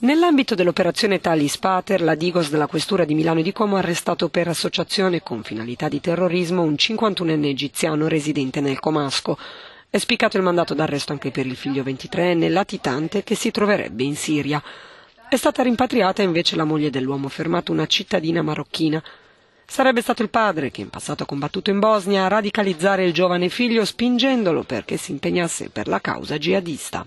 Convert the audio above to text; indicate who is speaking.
Speaker 1: Nell'ambito dell'operazione Talis Pater, la Digos della Questura di Milano e di Como ha arrestato per associazione con finalità di terrorismo un 51enne egiziano residente nel Comasco. È spiccato il mandato d'arresto anche per il figlio 23enne latitante che si troverebbe in Siria. È stata rimpatriata invece la moglie dell'uomo fermato, una cittadina marocchina. Sarebbe stato il padre, che in passato ha combattuto in Bosnia, a radicalizzare il giovane figlio spingendolo perché si impegnasse per la causa jihadista.